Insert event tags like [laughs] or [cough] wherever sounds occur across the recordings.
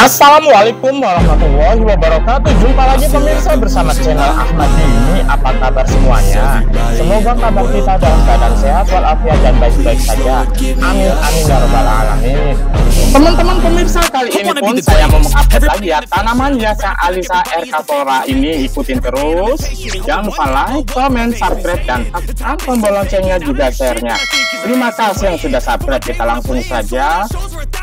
Assalamualaikum warahmatullahi wabarakatuh Jumpa lagi pemirsa bersama channel Ahmad ini. Apa kabar semuanya? Semoga kabar kita dalam keadaan sehat walafiat dan baik-baik saja Amin amin ya alamin Teman-teman pemirsa kali ini pun saya mau mengupdate lagi ya Tanaman jasa Alisa Erkatora ini ikutin terus Jangan lupa like, comment, subscribe, dan tekan tombol loncengnya juga share Terima kasih yang sudah subscribe Kita langsung saja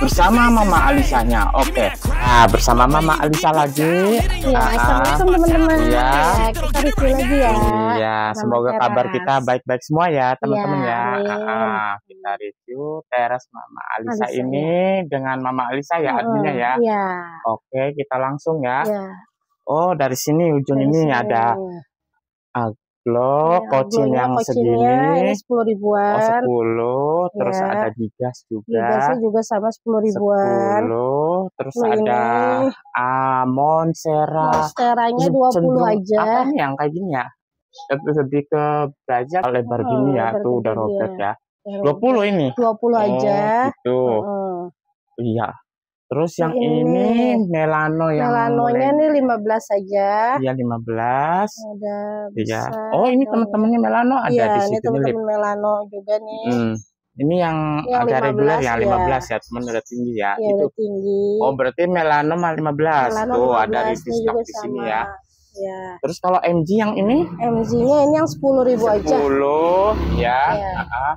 bersama Mama Alisa oke okay. nah, bersama Mama Alisa lagi ya assalamualaikum teman-teman ya. kita review lagi ya iya semoga teras. kabar kita baik-baik semua ya teman-teman iya, ya, ya. Uh, kita review teras Mama Alisa, Alisa ini iya. dengan Mama Alisa ya oh, adminnya ya, ya. oke okay, kita langsung ya, ya. oh dari sini ujung dari ini sini. ada uh, lo iya, ya, coaching yang segini sepuluh ribuan oh, 10 terus ada gigas juga gigasnya juga sama sepuluh ribuan 10 terus Wih. ada Amon, ah, Sera. Seranya dua puluh aja. Apa nih yang kayak gini ya? Lebih, lebih ke belajar oh, lebar oh, gini ya, lebar tuh ya. udah robek ya. Dua ya. puluh ini. Dua puluh oh, aja. Gitu. Uh. Iya. Terus nah, yang ini, ini melano yang melanonya ini nih 15 aja. Iya 15. Ada. Iya. Oh, ini teman-temannya melano ada iya, di sini. Iya, ini teman-teman melano juga nih. Hmm. Ini yang, yang agak reguler ya 15 ya, ya teman udah tinggi ya. ya itu tinggi. Oh, berarti melanoma 15. Melanoma Tuh, 15, ada ritis di sini ya. Ya. Terus kalau MG yang ini? MG-nya ini yang 10.000 ribu 10, aja. 10 ya. ya. Uh -huh.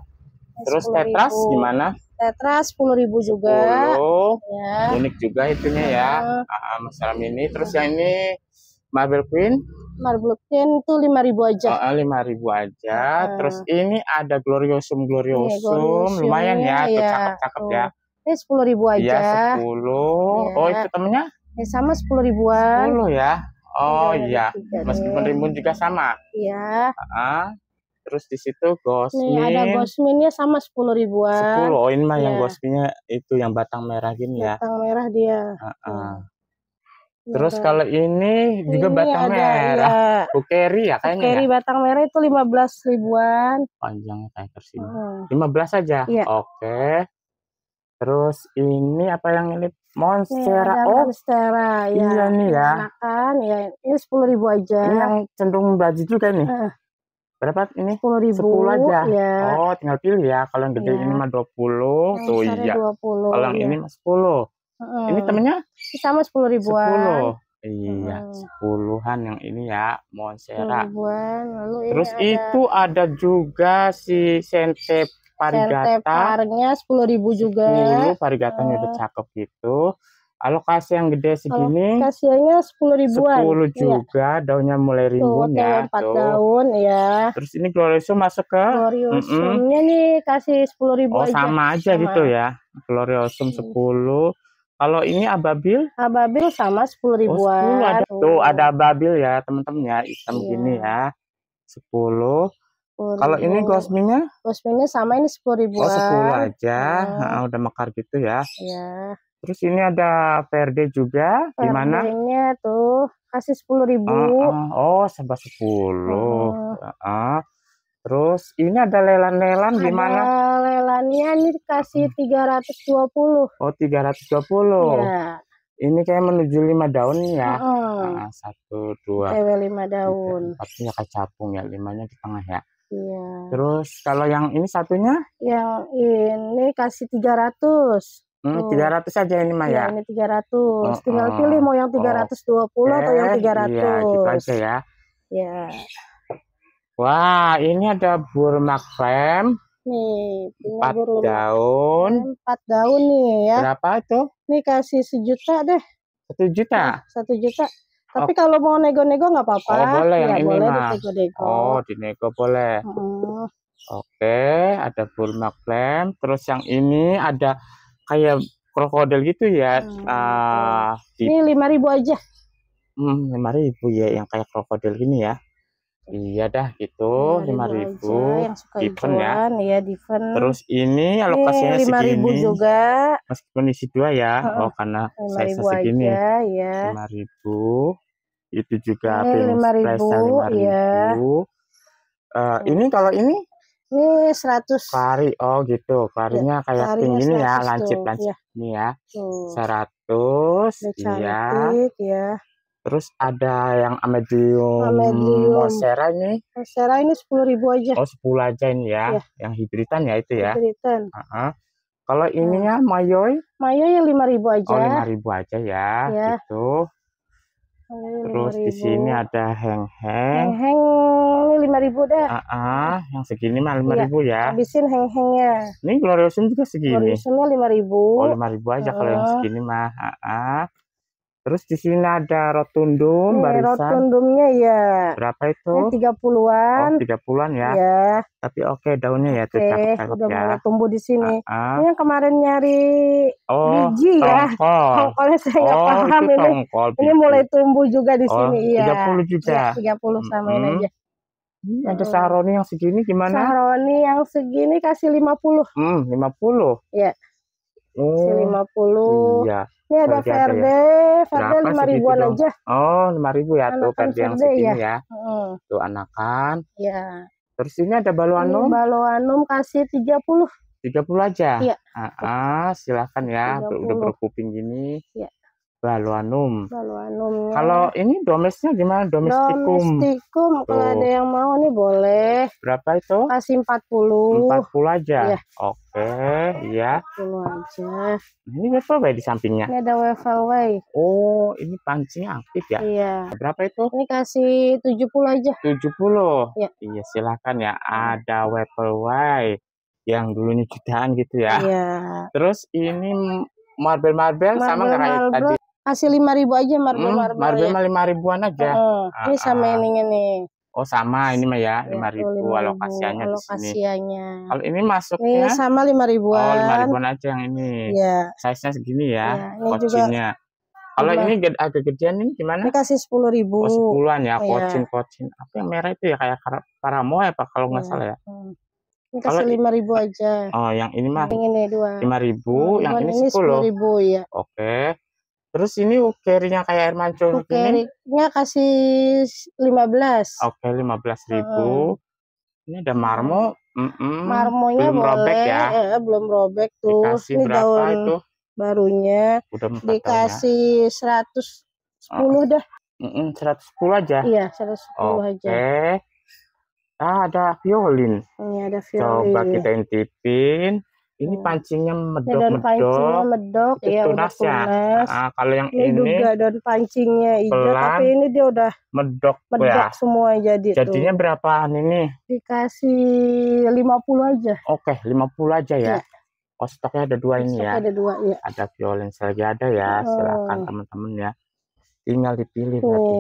Terus tetras ribu. gimana? Tetras 10.000 juga. 10. Ya. Unik juga itunya ya. Uh -huh. Uh, masalah ini. Terus uh -huh. yang ini Marble Queen? Marbleau itu lima ribu aja. Oh, eh, lima ribu aja. Uh. Terus ini ada gloriosum gloriosum, yeah, gloriosum lumayan ya, iya, ya. cakep cakep oh. ya. Ini sepuluh ribu iya, aja. Iya sepuluh. Yeah. Oh itu temennya? Ya, sama sepuluh ribuan. Sepuluh ya. Oh iya. iya. Meskipun rimbun juga sama. Iya. Uh -huh. Terus di situ gosmin. Ini ada gosminnya sama sepuluh ribuan. Sepuluh. Oh ini mah ya. yang gosminnya itu yang batang merah gini ya. Batang merah dia. Uh -uh. Terus gitu. kalau ini juga ini batang ada, merah. Iya. Bukeri ya kayaknya. Bukeri ya? batang merah itu 15 ribuan. Panjang ya, kayak tersini. Hmm. 15 aja. Iya. Oke. Terus ini apa yang ini? Monstera. Ini iya, oh, Monstera ya. Iya nih ya. Makan ya. Ini 10 ribu aja. Ini yang cenderung baju juga nih. Uh. Berapa ini? 10 ribu. 10 aja. Ya. Oh, tinggal pilih ya. Kalau yang gede ya. ini mah 20. Nah, tuh iya. 20, Kalau yang ya. ini mah 10. Hmm. Ini temennya? Sama sepuluh ribuan. sepuluh Iya, sepuluhan yang ini ya, Monsera. lalu Terus ini itu ada... juga si Sente Parigata. Sente sepuluh ribu juga. Sepuluh Parigatanya hmm. udah cakep gitu. Alokasi yang gede segini. Alokasinya sepuluh ribuan. Sepuluh iya. juga, iya. daunnya mulai rimbun Tuh, ya. Empat daun ya. Terus ini Gloriosum masuk ke? Gloriosumnya mm -mm. nih kasih sepuluh ribu oh, aja. Oh sama aja sama. gitu ya. Gloriosum iya. sepuluh. Hmm kalau ini ababil? Ababil sama sepuluh oh, ribuan. Oh, 10 ada tuh, iya. ada ababil ya teman-teman ya, hitam iya. gini ya. Sepuluh. Kalau ini gosminya? Gosminya sama ini sepuluh ribuan. Oh sepuluh aja, ya. nah, udah mekar gitu ya. Iya. Terus ini ada verde juga, Verde mana? tuh kasih sepuluh ribu. Uh, uh. Oh sama sepuluh. Uh. Uh. Terus ini ada lelan-lelan gimana? setelannya ini kasih 320. Hmm. Oh, 320. Iya. Ini kayak menuju lima daun ya. Uh -uh. Satu, dua. Ewe eh, lima daun. Empatnya kecapung ya, limanya di tengah ya. Iya. Terus kalau yang ini satunya? Yang ini kasih 300. Hmm, 300 aja ini Maya. Ya, ini 300. Oh, Tinggal oh, pilih mau yang 320 oh. atau yang 300. Eh, iya, gitu aja ya. Iya. Wah, ini ada burma krem. Nih, punya burung. daun. Empat daun nih ya. Berapa itu Nih kasih sejuta deh. Satu juta? Nah, satu juta. Tapi oh. kalau mau nego-nego nggak apa-apa. Oh, boleh yang ya, ini boleh mas. Oh, dinego boleh. Hmm. Oke, ada burma clam. Terus yang ini ada kayak krokodil gitu ya. Hmm. Uh, Ini lima ribu aja. Hmm, lima ribu ya yang kayak krokodil gini ya. Iya dah gitu iya, ya. iya, iya, lima ribu event ya. Iya diven. Terus ini alokasinya ini 5 ribu juga. Meskipun isi dua ya. Uh, oh karena saya segini. Aja, ya. Lima ribu. Itu juga ini lima ribu. Lima ya. Uh, ini kalau ini ini seratus. Kari, oh gitu karinya ya, kayak pink ini ya lancip lancip ya. ini ya seratus 100 ya. Udah cantik, iya ya Terus ada yang amedium, amedium. Mosera ini. Mosera ini sepuluh ribu aja. Oh sepuluh aja ini ya. ya. Yang hibridan ya itu ya. Hibridan. Uh -huh. Kalau nah. ininya hmm. mayoi? Mayoi yang lima ribu aja. Oh lima ribu aja ya. ya. Gitu. Terus di sini ada heng-heng. Heng-heng ini lima ribu dah. Uh -uh. Yang segini mah iya, lima ribu ya. Habisin heng-hengnya. Ini gloriosum juga segini. Gloriosumnya lima ribu. Oh lima ribu aja uh. kalau yang segini mah. Uh -uh. Terus di sini ada rotundum ini iya, barisan. Rotundumnya ya. Berapa itu? Tiga puluhan. Oh, tiga puluhan ya. Iya. Tapi oke okay, daunnya ya oke, tuh cakep, udah ya. mulai tumbuh di sini. Uh -huh. Ini yang kemarin nyari oh, biji ya? tongkol. ya. Tongkolnya saya nggak oh, paham itu tongkol, ini. Biji. Ini mulai tumbuh juga di oh, sini ya. Tiga puluh juga. Iya, tiga puluh sama hmm. aja. Hmm. Ada iya. Saharoni yang segini gimana? Saroni yang segini kasih lima puluh. Hmm, lima puluh. Iya. Oh. 50 Iya. Ini ada VRD, ya. VRD lima ribuan aja. Oh, lima ribu ya anakan tuh VRD yang segini ya. ya. Hmm. Tuh anakan. Iya. Terus ini ada baluanum. Ini baluanum kasih 30. 30 aja. Iya. Ah, ah silakan ya, 30. udah berkuping gini. Iya. Baluanum. Baluanum. Ya. Kalau ini domesnya gimana? Domestikum. Domestikum Tuh. kalau ada yang mau nih boleh. Berapa itu? Kasih 40. 40 aja. Ya. Oke, iya. 40 aja. Nah, ini way di sampingnya. Ini ada way. Oh, ini pancinya aktif ya? Iya. Berapa itu? Ini kasih 70 aja. 70. Iya. Iya, silakan ya. Ada way yang dulunya jutaan gitu ya. Iya. Terus ini marble-marble sama kayak tadi. Kasih lima ribu aja marbel hmm, marbel. Marbel ya. lima ribuan aja. Uh, uh, ini sama uh, ah. ini nih. Oh sama ini mah ya iya, lima ribu, ribu alokasiannya, alokasiannya. di sini. Kalau ini masuknya ini sama lima ribuan. Oh lima ribuan aja yang ini. Iya. Size nya segini ya. ya ini juga kalau ini gede, agak gedean ini gimana? Ini kasih sepuluh ribu. Oh, sepuluhan ya, kocin, iya. kocin. Apa yang merah itu ya kayak paramo ya pak kalau nggak iya. salah ya. Hmm. Ini kasih lima ribu aja. Oh, yang ini mah. Yang ini dua. Lima ribu, yang ini sepuluh. ribu ya. Oke. Terus ini carry-nya kayak air mancur gini? ini? Ukirnya kasih 15. Oke, okay, 15 ribu. Hmm. Ini ada marmo. Mm -mm. Marmonya belum boleh, robek ya. -e, belum robek tuh. Dikasih ini berapa daun itu? Barunya Udah ya? dikasih tahunnya. 110 oh. dah. Mm -mm, 110 aja. Iya, 110 okay. aja. Oke. Ah, ada violin. Ini ada violin. Coba kita intipin ini hmm. pancingnya medok daun medok medok itu ya tunasnya nah, kalau yang ini, ini juga daun pancingnya hijau tapi ini dia udah medok ya. medok ya. semua jadi jadinya tuh. berapaan ini dikasih 50 aja oke 50 aja ya, ya. Oh stoknya ada dua ini ya. Ada dua ya. Ada violin lagi ada ya. Oh. Silakan teman-teman ya. Tinggal dipilih Nih. nanti.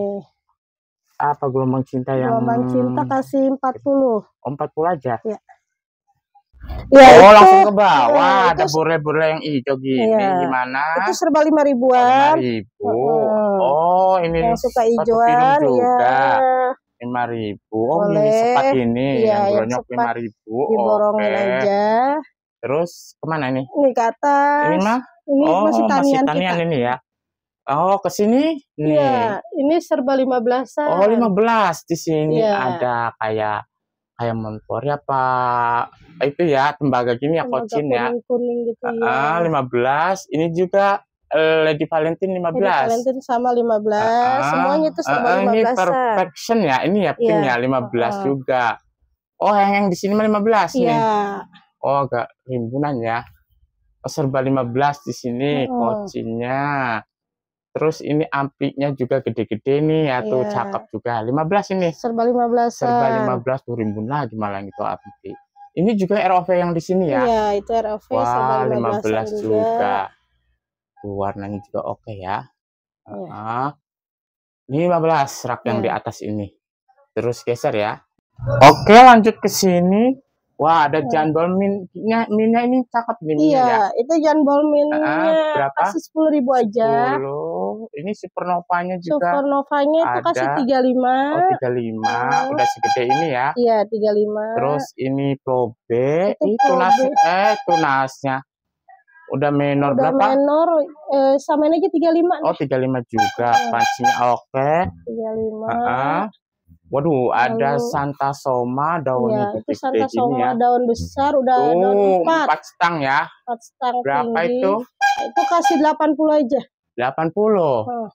Apa gelombang cinta yang Gelombang cinta kasih 40. Oh, 40 aja. Ya. Ya, oh itu, langsung ke bawah ya, ada bule-bule yang hijau gini ya. gimana? Itu serba lima ribuan. Lima ribu. Hmm. Oh ini yang suka hijauan Iya. Lima ribu. Oh Boleh. ini sepat ini ya, yang yang lima ribu. Diborongin okay. aja. Terus kemana ini? Ini ke atas. Ini mah? Ini oh, masih tanian, masih tanian kita. ini ya. Oh, ke sini? Iya, ini serba lima belasan. Oh, lima belas. di sini ya. ada kayak ayam mempor ya Pak itu ya tembaga gini ya kocin ya kuning gitu ya. Uh, uh, 15 ini juga eh, Lady Valentine 15 Lady Valentine sama 15 uh, uh, semuanya itu sama uh, uh, 15 ini perfection ya ini ya iya, pink yeah. ya 15 uh, -huh. juga oh yang yang di sini mah 15 yeah. nih iya. oh agak rimbunan ya serba 15 di sini uh. -huh. kocinnya Terus ini ampliknya juga gede-gede nih ya tuh yeah. cakep juga. 15 ini. Serba 15. Serba 15 tuh rimbun lagi malah itu ampli. Ini juga ROV yang di sini ya. Iya, yeah, itu ROV Wah, serba 15, 15 juga. juga. Tuh, warnanya juga oke okay ya. Yeah. Iya. Uh, ini 15 rak yeah. yang di iya. atas ini. Terus geser ya. Oke, okay, lanjut ke sini. Wah, ada hmm. Iya. jandol minnya, minnya ini cakep nih. Iya, ya? itu jandol minnya uh, berapa? Kasih 10 ribu aja. 10. Oh, ini supernovanya juga. Supernovanya nya itu kasih 35. Oh, 35. Oh. Udah segede ini ya. Iya, 35. Terus ini probe, itu, itu nasi eh tunasnya. Udah menor Udah berapa? menor eh sama aja 35. Oh, 35 juga. Uh, Pancinya oke. Okay. 35. Uh -uh. Waduh, ada Lalu, Santa Soma daun ya, iya, itu Santa Soma ya. daun besar udah oh, daun empat. Empat stang ya. Empat stang Berapa tinggi. itu? Itu kasih 80 aja. 80. Oh.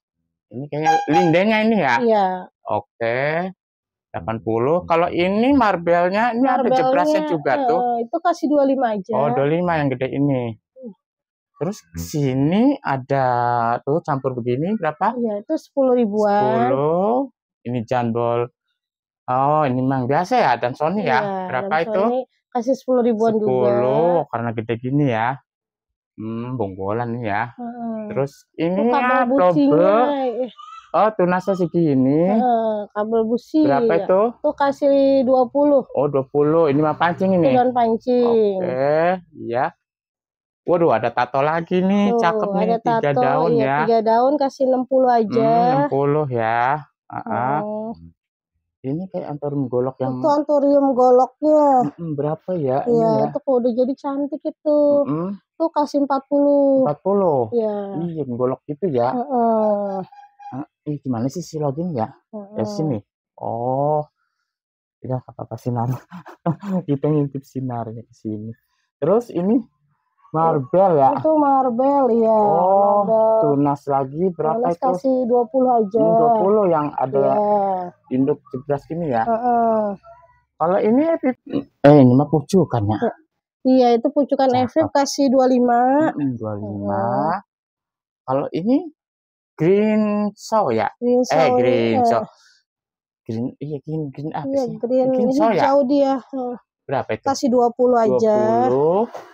Ini kayaknya lindenya ini ya? Iya. Oke. Okay. 80. Kalau ini marbelnya ini marbelnya, ada jebrasnya juga uh, tuh. Itu kasih 25 aja. Oh, 25 yang gede ini. Hmm. Terus hmm. sini ada tuh campur begini berapa? Iya, itu 10 ribuan. 10. Ini jambol. Oh, ini memang biasa ya dan Sony ya. ya berapa itu? Sony kasih 10 ribuan 10, juga. 10 karena gede gini ya. Hmm, bonggolan nih ya. -uh terus ini iya, oh, kabel businya. Oh, tunasnya segini. Uh, kabel busi. Berapa iya. itu? Tuh kasih dua puluh. Oh, dua puluh, Ini mah pancing ini. Daun pancing. Oke, okay. iya. Waduh, ada tato lagi nih. Tuh, Cakep nih, ada tiga tato, daun iya, ya. Tiga daun kasih enam puluh aja. Hmm, puluh ya. Uh -huh. oh ini kayak antorium golok yang itu antorium goloknya mm berapa ya iya ya. itu kok udah jadi cantik itu mm -mm. tuh kasih 40 40 iya iya golok gitu ya uh -uh. Uh, eh, gimana sih si login ya uh -uh. sini oh ya apa-apa sinar [laughs] kita ngintip sinarnya ke sini terus ini Marbel ya? Itu Marbel ya. Oh, Marbel. tunas lagi berapa tunas itu? kasih 20 aja. 20 hmm, yang ada yeah. induk jeblas ini ya? Uh -uh. Kalau ini eh ini mah pucukan ya? iya, iya itu pucukan Efif kasih 25. Hmm, 25. Uh. -huh. Kalau ini green saw ya? Green saw. Eh, green iya. saw. Eh. Green, iya green, green apa iya, sih? Green, green saw ya? Jauh dia. Berapa itu? Kasih 20 aja. 20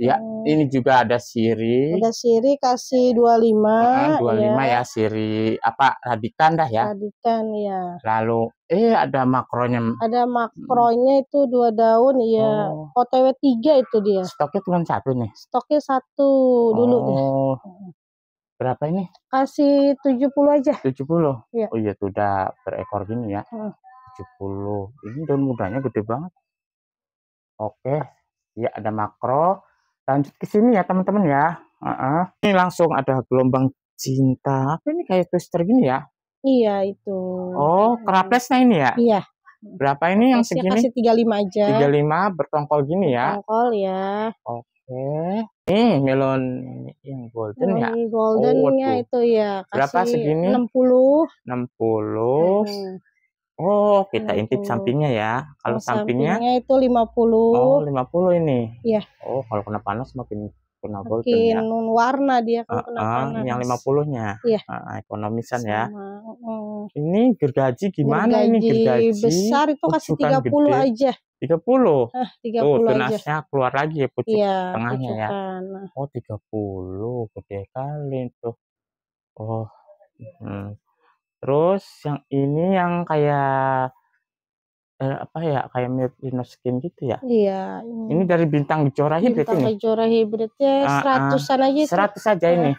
Ya, oh. ini juga ada siri. Ada siri kasih 25. Dua nah, 25 ya. ya siri apa radikan dah ya. Radikan ya. Lalu eh ada makronya. Ada makronya itu dua daun ya. Oh. OTW 3 itu dia. Stoknya cuma satu nih. Stoknya satu dulu oh. Nih. Berapa ini? Kasih 70 aja. 70. Ya. Oh iya sudah berekor gini ya. Hmm. 70. Ini daun mudanya gede banget. Oke. Ya ada makro lanjut ke sini ya teman-teman ya uh -uh. ini langsung ada gelombang cinta apa ini kayak twister gini ya iya itu oh keraplesnya ini ya iya berapa ini yang segini kasih 35 aja 35 bertongkol gini ya bertongkol ya oke okay. Ini melon yang golden ya. Goldennya oh, itu ya. Kasih Berapa segini? 60. 60. Hmm. Oh, kita gitu. intip itu. sampingnya ya. Kalau oh, sampingnya, sampingnya itu 50. Oh, 50 ini. Iya. Oh, kalau kena panas makin kena golden makin ya. warna dia kalau uh, kena uh, panas. Yang 50-nya. Iya. Uh, ekonomisan ya. Sama. ya. Uh. Ini gergaji gimana gergaji ini gergaji? besar itu kasih 30 gede. aja. 30. Nah, 30 Tuh, tunasnya aja. keluar lagi ya pucuk iya, ya, tengahnya pucukan. ya. Oh, 30 gede kali tuh. Oh. Hmm Terus yang ini yang kayak eh, apa ya kayak mirip Inoskin gitu ya? Iya. Ini, ini dari bintang Gejora Hibrid bintang ini. Bintang Gejora Hibrid ya ah, ah. seratusan lagi. aja. Seratus aja iya. ini.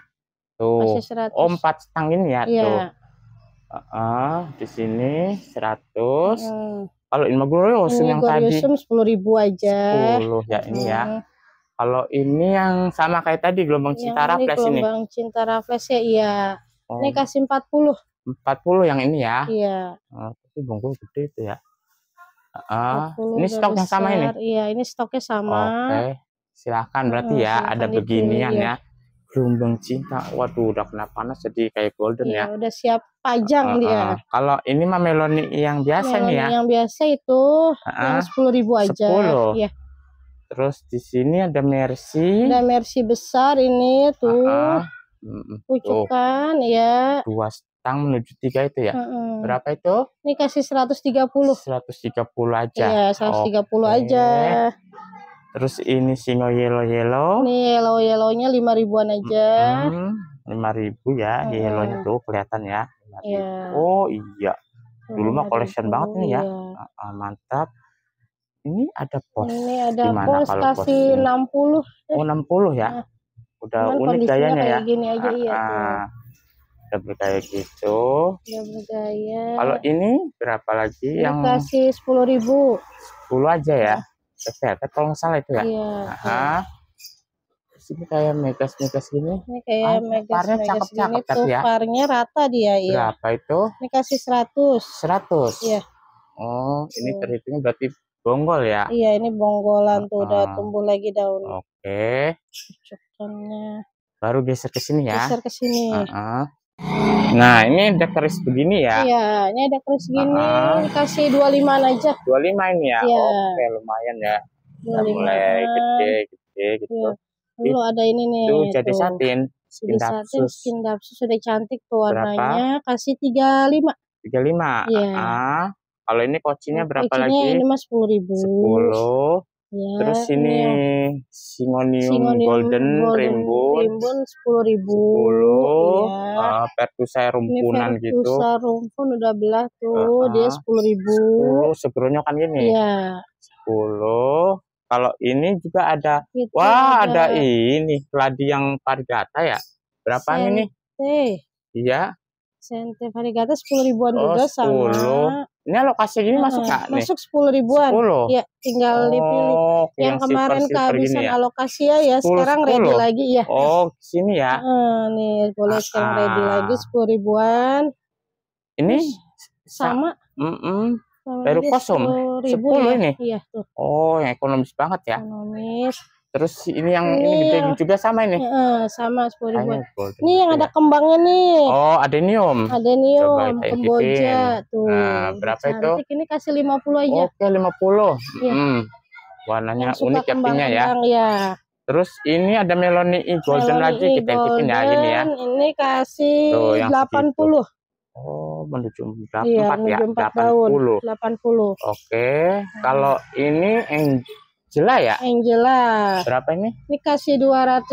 Tuh. Oh empat stang ini ya iya. tuh. Uh, di sini seratus. Uh. Kalau Inmagloriosum yang tadi. sepuluh ribu aja. Sepuluh ya ini uh. ya. Iya. Kalau ini yang sama kayak tadi gelombang cinta rafles ini. Gelombang cinta rafles ya iya. Oh. Ini kasih 40. 40 yang ini ya. Iya. Uh, tapi bungkus gede itu ya. Uh, ini stoknya yang sama ini. Iya, ini stoknya sama. Oke. Okay. Silahkan berarti oh, ya silahkan ada beginian iya. ya. Gelombang cinta. Waduh, udah kena panas jadi kayak golden iya, ya. udah siap pajang uh, uh, dia. Kalau ini mah meloni yang biasa meloni nih ya. yang biasa itu uh, yang 10.000 ribu aja. 10. Iya. Terus di sini ada mercy. Ada mercy besar ini tuh. Uh, uh. Pucukan ya. Dua tang menuju tiga itu ya. hmm Berapa itu? Ini kasih 130. 130 aja. Iya, 130 puluh aja. Terus ini singo yellow yellow. Ini yellow yellownya lima ribuan aja. Lima hmm, ribu ya, hmm. yellownya tuh kelihatan ya. Yeah. Oh iya. iya, dulu mah collection banget nih ya. Iya. mantap. Ini ada pos. Ini ada Gimana pos kalau kasih enam puluh. Oh enam puluh ya. Nah, Udah unik gayanya ya. ya? Gini aja, ah, iya, ah. Tuh udah bergaya gitu udah bergaya kalau ini berapa lagi Dikasih yang kasih sepuluh ribu sepuluh aja ya ya. kalau nggak salah itu ya iya, ini kayak megas megas gini ini kayak ah, megas parnya megas cakep, gini cakep, tuh ya. parnya rata dia ya berapa itu ini kasih seratus seratus iya oh ini terhitung berarti bonggol ya iya ini bonggolan tuh uh -huh. udah tumbuh lagi daun oke okay. Cukupannya baru geser ke sini ya. Geser ke sini. Uh -uh. Nah, ini ada keris begini ya? Iya, ini ada keris gini, uh -huh. kasih 25 aja. 25 ini ya? ya. Oke, lumayan ya. Nah, mulai gede, gede gitu. Ya. Lalu ada ini nih. Itu jadi satin. Skin jadi satin, skin dapsus sudah cantik tuh warnanya. Berapa? Kasih 35. 35? Iya. Uh ah, -huh. Kalau ini kocinya berapa kocinya lagi? ini mas 10 ribu. 10. Ya, Terus ini ya. singonium, singonium golden, golden rimbun. Rimbun 10 ribu. 10 uh, pertusa rumpunan ini gitu. Pertusa rumpun udah belah tuh, uh -huh. dia sepuluh ribu. Sepuluh, sebelumnya kan ini. Iya. Sepuluh. Kalau ini juga ada, gitu, wah ada. ada ini keladi yang parigata ya. Berapa ini? Iya. Sente varigata sepuluh ribuan oh, juga 10. sama ini alokasi gini nah, masuk nggak nih? Masuk sepuluh ribuan. Sepuluh. Ya, tinggal oh, dipilih. Yang, yang kemarin kehabisan ya? alokasi ya, ya 10, sekarang 10. ready lagi ya. Oh, sini ya. Hmm, nih boleh ah, ready lagi sepuluh ribuan. Ini Terus, sama. Mm -mm. Baru kosong. Sepuluh ya. ini. Iya tuh. Oh, yang ekonomis banget ya. Ekonomis. Terus ini yang ini, ini iya. juga sama ini. Uh, sama sepuluh ribuan. Ini yang ada kembangnya nih. Oh, adenium. Adenium kemboja tuh. Nah, berapa Cantik. itu? Ini kasih 50 aja. Oke, 50. Iya. Hmm. Warnanya yang unik ya pinknya ya. ya. Terus ini ada meloni e golden meloni lagi e kita ikutin ya ini ya. Ini kasih tuh, yang 80. Segitu. Oh, menuju empat iya, 4 ya, 80. 80. Oke, okay. kalau ini Angela ya? Angela. Berapa ini? Ini kasih 220.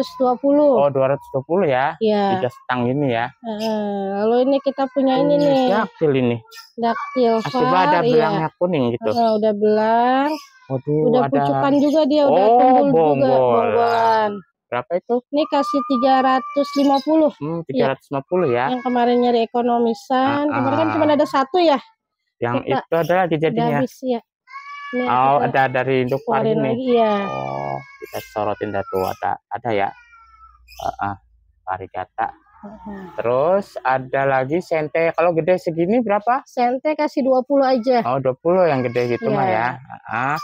Oh, 220 ya. Iya. Tiga setang ini ya. Uh, lalu ini kita punya ini, ini nih. Daktil ini. Daktil Masih ada iya. belangnya iya. kuning gitu. Uh, udah belang. Waduh, udah ada... pucukan juga dia, udah oh, tumbul bonggol. juga. Bonggolan. Berapa itu? Ini kasih 350. Hmm, 350 ya. ya. Yang kemarin nyari ekonomisan, uh, uh. kemarin kan ah. cuma ada satu ya. Yang Kita, itu adalah lagi jadinya. Habis, ya. Nah, oh, ada dari induk ini. ya. Oh, kita sorotin datu ada ada ya. Uh, uh, kata. Uh-huh. Terus ada lagi sente. Kalau gede segini berapa? Sente kasih dua puluh aja. Oh, dua puluh yang gede gitu yeah. mah iya. ya. uh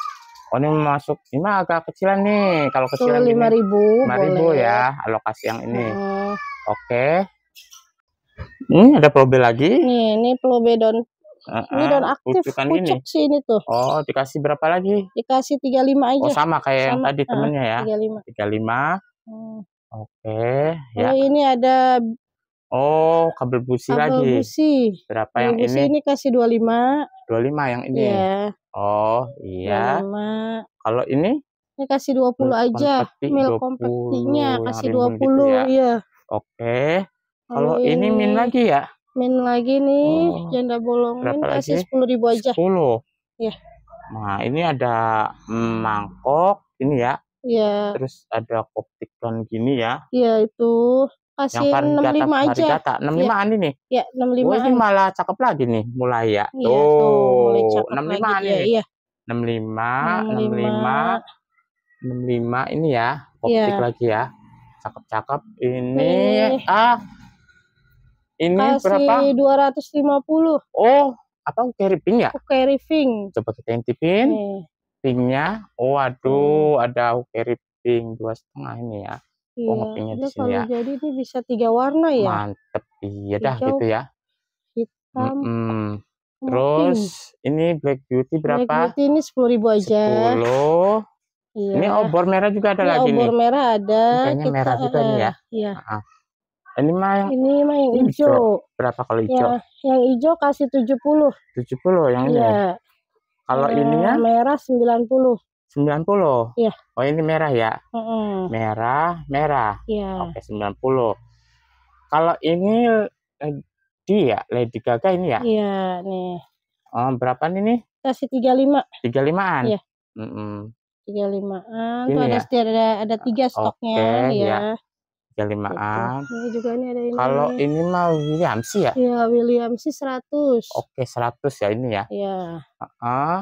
Oh, ini masuk ini mah agak kecilan nih. Kalau kecilan lima ribu, lima ribu ya alokasi yang ini. uh Oke. Okay. Hmm, ada probe lagi. Nih, ini probe daun Uh, uh ini dan aktif pucuk ini. sih ini tuh. Oh, dikasih berapa lagi? Dikasih 35 aja. Oh, sama kayak sama. yang tadi temennya ya. 35. 35. Hmm. Oke, okay, ya. Oh, ini ada Oh, kabel busi kabel lagi. Kabel busi. Berapa kabel yang busi ini? ini kasih 25. 25 yang ini. Iya. Oh, iya. 25. Kalau ini? Ini kasih 20 mil aja. Mil kompetinya kasih 20, gitu ya. iya. Oke. Okay. Kalau ini min lagi ya? Min lagi nih, oh. janda bolong min kasih sepuluh ribu aja. Sepuluh. Ya. Nah ini ada mangkok ini ya. Iya. Terus ada koptiklan gini ya. Iya itu. Kasih enam lima aja. Enam lima an iya. ini. ya enam lima. Ini malah cakep lagi nih mulai ya. Iya, tuh enam lima an Iya. Enam lima, enam lima, enam lima ini ya. Iya. Koptik ya. lagi ya. Cakep-cakep ini. ini. Ah ini Kasih berapa? 250. Oh, apa carry pin ya? Carry pin. Coba kita intipin. Nih. Pinnya. Oh, aduh, hmm. ada carry pin dua setengah ini ya. Iya. Oh, pinnya di sini ya. Jadi ini bisa tiga warna ya. Mantep. Iya dah Hijau, gitu ya. Hitam. Mm -mm. Terus mungkin. ini Black Beauty berapa? Black Beauty ini sepuluh ribu aja. Sepuluh. Iya. Ini obor merah juga ada ini iya, lagi obor nih. Obor merah ada. Kita, merah juga uh, nih eh, ya. Iya. Nah, ini mah yang ini mah yang hijau. Berapa kalau hijau? Ya, yang hijau kasih 70. 70 yang ini. Ya? Iya. Ya? Kalau nah, ininya merah 90. 90. ya. Oh, ini merah ya? uh -uh. Merah, merah. ya. Oke, 90. Kalau ini Lady eh, ya, Lady Gaga ini ya? Iya, nih. Oh, berapa ini nih? Kasih 35. 35-an? Iya. Mm -mm. 35-an. ini Tuh ya? ada ada ada tiga stoknya okay, ya. ya 35-an. Ini juga ini ada ini. Kalau ini mah William sih ya? Iya, William sih 100. Oke, 100 ya ini ya. Iya. Uh -huh.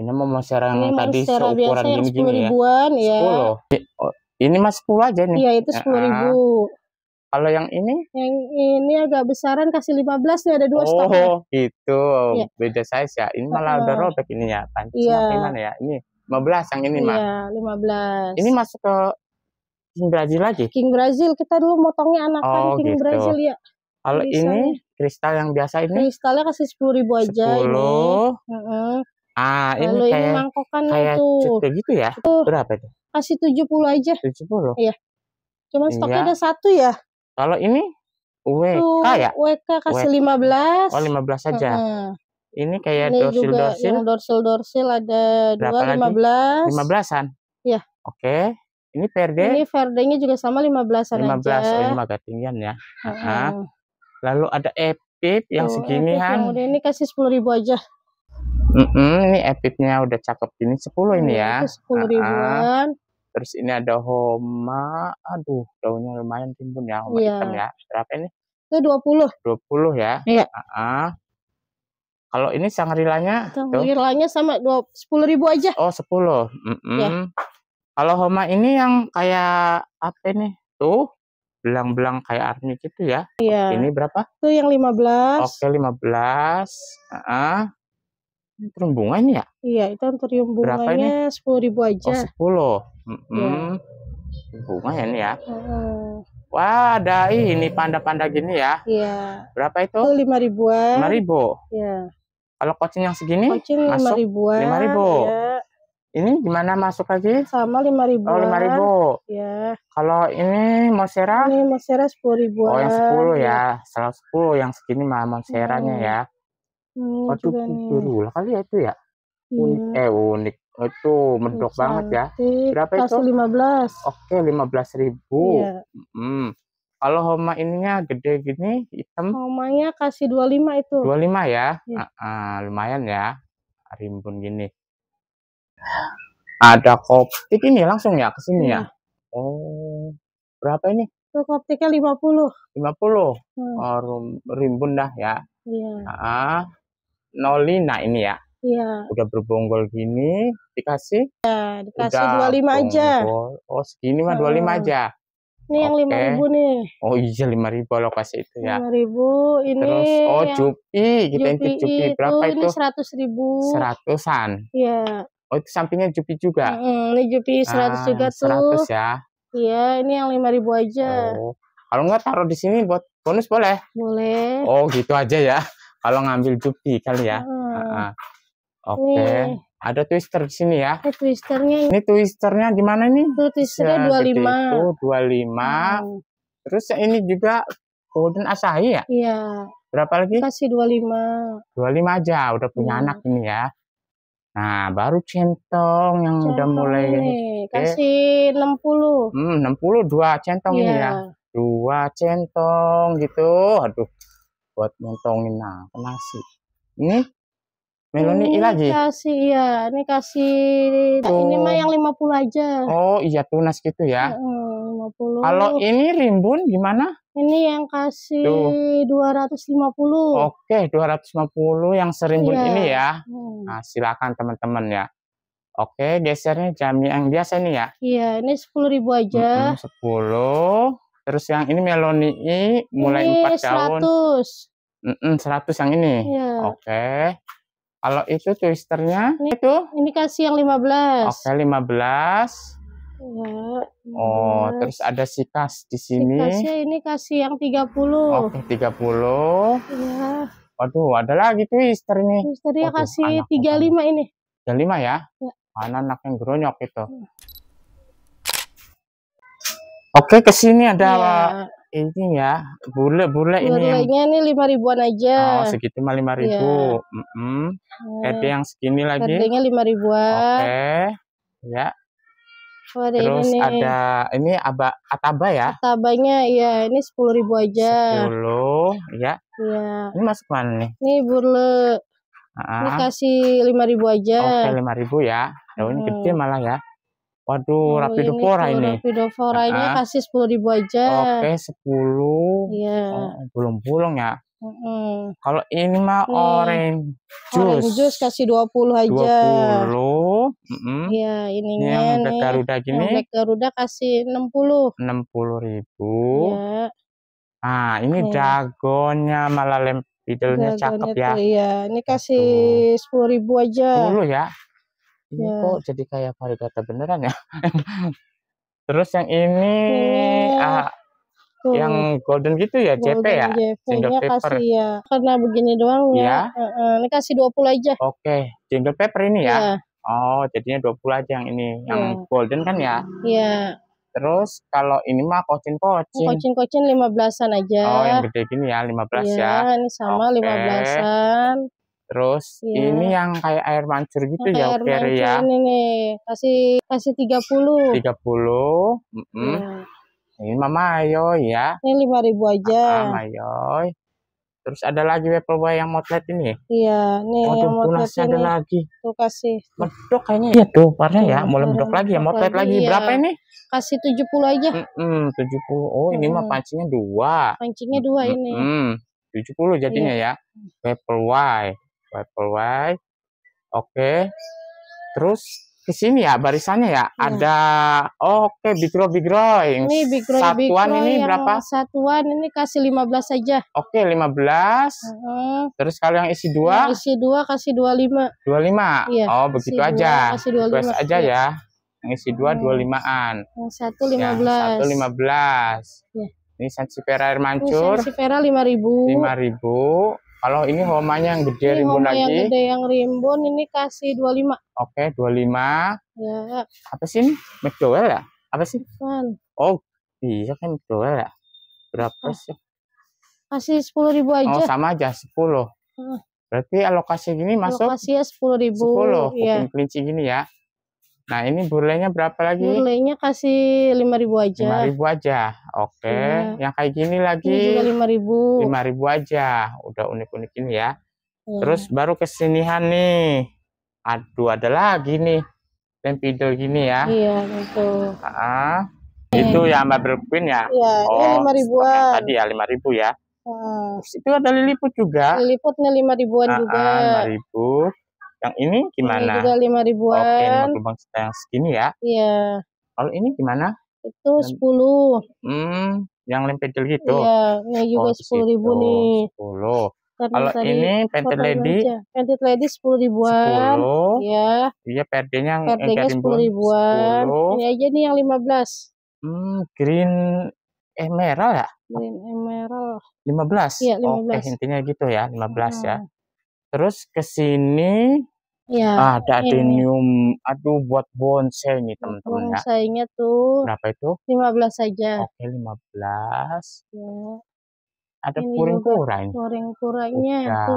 Ini mau monstera yang tadi seukuran yang gini gini ribuan, ya. 10. Ini mah 10 ya? iya. aja nih. Iya, itu 10 uh ribu. Kalau yang ini? Yang ini agak besaran kasih 15 nih ada dua oh, stok. Oh, itu ya. beda size ya. Ini malah uh, udah robek ininya. Pancing iya. gimana ya? Ini 15 yang ini iya, mah. Iya, 15. Ini masuk ke King Brazil lagi? King Brazil, kita dulu motongnya anak kan, oh, King gitu. Brazil ya. Kalau ini kristal yang biasa ini? Kristalnya kasih sepuluh ribu aja 10. ini. Ah, Lalu Ah, ini kayak, ini mangkokan kayak itu. Kayak gitu ya? Itu, Berapa itu? Kasih 70 aja. 70? Iya. Cuma iya. stoknya iya. ada satu ya. Kalau ini WK e ya? WK e kasih e lima 15. Oh, 15 aja. Uh -huh. Ini kayak dorsil-dorsil. Ini dorsil, juga dorsil. yang dorsil-dorsil ada dua, lima belas. Lima belasan? Iya. Oke. Okay. Ini verde. Ini verdenya juga sama 15-an 15, aja. 15, oh, ini agak tinggian ya. Uh -huh. Lalu ada epip yang oh, segini kan. yang ini kasih 10 ribu aja. Mm -mm, ini epipnya udah cakep gini 10 ini, ini iya, ya. 10 ribuan. Uh -huh. Terus ini ada homa. Aduh, daunnya lumayan timbun ya, homa yeah. hitam ya. Berapa ini? Itu 20. 20 ya. Iya. Yeah. Uh -huh. Kalau ini sangrilanya? Sangrilanya sama 10 ribu aja. Oh, 10. Mm -mm. Yeah. Kalau Homa ini yang kayak apa nih? Tuh, belang-belang kayak army gitu ya. Iya. Ini berapa? Itu yang 15. Oke, 15. Heeh. Uh -uh. bunga ini ya? Iya, itu antrium bunganya sepuluh ribu aja. Oh, sepuluh. Mm -hmm. ya. Bunga ya ini ya. Uh Wah, ada ini panda-panda gini ya. Iya. Berapa itu? Itu lima ribuan. Lima ribu. Iya. Kalau kucing yang segini? Kucing lima ribuan. Lima ribu. Ya. Ini gimana masuk lagi? Ya. Sama lima ribu. Oh lima ribu. Ya. Kalau ini Monsera? Ini Monsera sepuluh ribu. Oh yang sepuluh ya, salah sepuluh yang segini mah Monseranya hmm. ya. Hmm, oh tuh dulu lah kali ya itu ya. ya. Unik, eh unik oh, itu medok Cantik. banget ya. Berapa Pas itu? lima belas. Oke lima belas ribu. Iya. Hmm. Kalau homa ininya gede gini hitam. Homanya kasih dua lima itu. Dua lima ya. Uh, lumayan ya. Rimbun gini. Ada koptik ini langsung ya ke sini ya. ya. Oh, berapa ini? Koptiknya koptiknya 50. 50. Hmm. Oh, rimbun dah ya. Iya. Ah, Nolina ini ya. Iya. Udah berbonggol gini dikasih? Ya, dikasih Udah 25 bonggol. aja. Oh, segini mah hmm. 25 aja. Ini okay. yang lima ribu nih. Oh iya lima ribu lokasi itu ya. Lima ribu ini. Terus oh cupi kita yang cupi berapa itu? Ini seratus ribu. Seratusan. Iya. Oh itu sampingnya Jupi juga. Mm, ini Jupi 100 ah, juga tuh. 100 ya. Iya, ini yang ribu aja. Oh. Kalau enggak taruh di sini buat bonus boleh? Boleh. Oh, gitu aja ya. Kalau ngambil Jupi kali ya. Hmm. Oke. Okay. Ada twister di sini ya. Ini twisternya. Ini twisternya di mana nih? Itu twisternya 25. Itu 25. Hmm. Terus ini juga golden asahi ya? Iya. Berapa lagi? Kasih 25. 25 aja, udah punya hmm. anak ini ya. Nah, baru centong yang centong udah mulai nih. kasih eh, 60. Hmm, 60 dua centong yeah. ini iya. ya. Dua centong gitu. Aduh. Buat nyentongin nah, nasi. Ini Meloni ini lagi. Kasih ya, ini kasih tuh. ini mah yang 50 aja. Oh, iya tunas gitu ya. Heeh, 50. Kalau ini rimbun gimana? Ini yang kasih Tuh. 250. Oke, 250 yang serimbun iya. ini ya. Hmm. Nah, silakan teman-teman ya. Oke, gesernya jam yang biasa ini ya. Iya, ini 10.000 aja. Hmm, 10. Terus yang ini meloni mulai ini 4 tahun. 100. Mm -mm, 100 yang ini. Iya. Oke. Kalau itu twisternya ini, itu ini kasih yang 15. Oke, 15. Ya, oh, terus ada sikas di sini. Sikasnya ini kasih yang 30. Oke, 30. Iya. Waduh, ada lagi twister ini. Twisternya Waduh, kasih 35 kan. ini. 35 ya? ya. Mana anak yang gronyok itu. Ya. Oke, ke sini ada ya ini ya bule-bule ini bulenya yang... ini lima ribuan aja oh segitu mah lima iya. ribu yeah. mm -hmm. Nah, yang segini lagi harganya lima ribuan oke okay. ya Terus ini nih. ada ini aba ataba ya? Atabanya ya ini sepuluh ribu aja. Sepuluh ya. Iya. Ini masuk mana nih? Ini bule Uh Ini kasih lima ribu aja. Oke okay, lima ribu ya. Daunnya hmm. gede malah ya. Waduh, oh, Rapidovora ini. ini. Rapidovora ini kasih sepuluh ribu aja. Oke, sepuluh. Iya. Oh, belum pulang ya. Mm -hmm. Kalau ini mah orange juice. Orange juice kasih puluh aja. 20. Mm -hmm. Iya, ini. yang black nih. Garuda gini. Yang black Garuda kasih 60. 60 ribu. Iya. Ah, ini nih. dagonnya malah lem Fidelnya cakep ya. Iya, ini kasih sepuluh ribu aja. 10 ya ini yeah. kok jadi kayak varigata beneran ya [laughs] terus yang ini yeah. ah, Tuh. yang golden gitu ya golden JP ya JP single paper kasih ya karena begini doang ya, ya. ini kasih 20 aja oke okay. single paper ini ya, yeah. oh jadinya 20 aja yang ini yang iya. golden kan ya iya Terus kalau ini mah kocin-kocin. Kocin-kocin 15-an aja. Oh, yang gede gini ya, 15 ya. ya. ini sama okay. belasan. Terus yeah. ini yang kayak air mancur gitu ya, air ya? mancur ya. Ini nih, kasih kasih tiga puluh. Tiga puluh. Iya. Ini Mama Ayo ya. Ini lima ribu aja. Ah, Mama Ayo. Terus ada lagi Apple Boy yang motlet ini. Iya, nih oh, yang motlet ini. ada lagi. Tuh kasih. Medok kayaknya Iya tuh, warna ya, mulai medok lagi ya, motlet lagi. Iya. Berapa ini? Kasih tujuh puluh aja. Mm -mm, 70. Oh, ini mm. mah pancingnya dua. Pancingnya dua mm ini. Mm -hmm. 70 jadinya iya. ya. Apple Y level Y. Oke. Okay. Terus ke sini ya barisannya ya. ya. Ada oh, oke okay, bigro bigro yang ini bigro, satuan big bigro ini berapa? Satuan ini kasih 15 saja. Oke, okay, 15. Uh -huh. Terus kalau yang isi dua? Yang isi dua kasih 25. 25. Iya, oh, begitu dua, aja. Kasih 25 aja ya. Iya. Yang isi dua iya. dua 25-an. Yang satu 15. Yang satu 15. Ya. Ini sansifera air mancur. Ini sansifera 5000. 5000. Kalau ini homanya yang gede ini rimbun lagi. yang gede yang rimbun ini kasih 25. Oke, okay, 25. Ya. Apa sih ini? McDowell ya? Apa sih? Bukan. Oh, iya kan McDowell ya? Berapa oh. sih? Kasih 10 ribu oh, aja. Oh, sama aja 10. Ah. Berarti alokasi gini masuk? Alokasinya 10 ribu. 10, kuping ya. kelinci gini ya. Nah, ini burlenya berapa lagi? Burlenya kasih 5000 aja. 5000 aja. Oke. Okay. Iya. Yang kayak gini lagi. Ini juga 5000. 5000 aja. Udah unik-unik ini ya. ya. Terus baru kesinihan nih. Aduh, ada lagi nih. Tempido gini ya. Iya, betul. Heeh. Uh Itu ya Marble Queen ya? Iya, oh, ini 5000 ribuan. Tadi ya 5000 ya. Hmm. Terus itu ada liliput juga. Liliputnya 5000 an uh juga. 5000. Yang ini gimana? Ini juga lima ribuan. Oke, lima yang segini ya. Iya. Kalau ini gimana? Itu sepuluh. Hmm, yang lem gitu. Iya, ini juga oh, sepuluh ribu nih. Sepuluh. Kalau ini pentil lady, pentil lady sepuluh ribuan. Sepuluh. Iya. Iya, perdenya yang perdenya sepuluh ribuan. 10. Ini aja nih yang lima belas. Hmm, green emerald ya? Green emerald. Lima belas. Iya, Lima belas. Oke, intinya gitu ya, lima belas ya. Terus ke sini Ya, ada iya. adenium. Aduh, buat bonsai nih teman-teman. Bonsainya tuh berapa itu? 15 saja. Oke, 15. Ya. Ada kuring puring-puring. Puring-puringnya itu.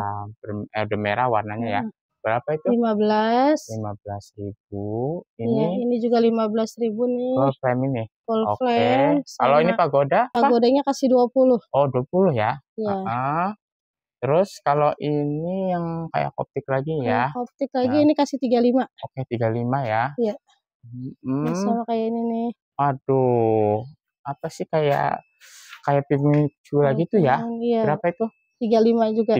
Ada merah warnanya ya. Hmm. Berapa itu? 15. 15 ribu. Ini ya, ini juga 15 ribu nih. Full frame ini. Full Oke. frame. Kalau ini pagoda? Pagodanya kasih 20. Oh, 20 ya. Iya. Uh -huh. Terus kalau ini yang kayak koptik lagi iya, ya. Yang koptik lagi nah. ini kasih 35. Oke, 35 ya. Iya. Hmm. Nah, sama kayak ini nih. Aduh. Apa sih kayak kayak pimicu hmm, lagi tuh ya? Iya. iya. Berapa itu? 35 juga.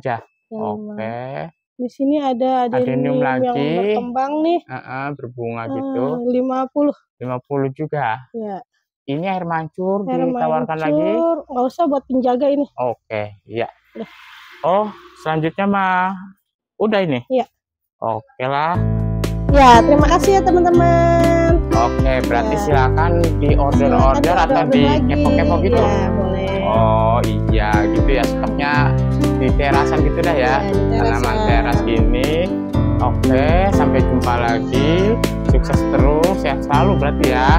35 aja. Oke. Okay. Di sini ada adenium, adenium lagi. yang berkembang nih. Uh -uh, berbunga hmm, gitu. 50. 50 juga. Iya. Ini air mancur air ditawarkan mancur. lagi. Nggak usah buat penjaga ini. Oke, okay, iya. Udah. Oh, selanjutnya mah udah ini. Iya. Oke lah. Ya, terima kasih ya teman-teman. Oke, berarti ya. silakan di order-order atau di kepo-kepo gitu. Ya, boleh. Oh iya, gitu ya stoknya di terasan gitu dah ya. ya Tanaman teras gini. Oke, sampai jumpa lagi. Sukses terus, sehat selalu berarti ya.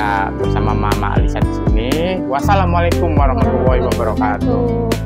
Iya, bersama Mama Alisa di sini. Wassalamualaikum warahmatullahi wabarakatuh.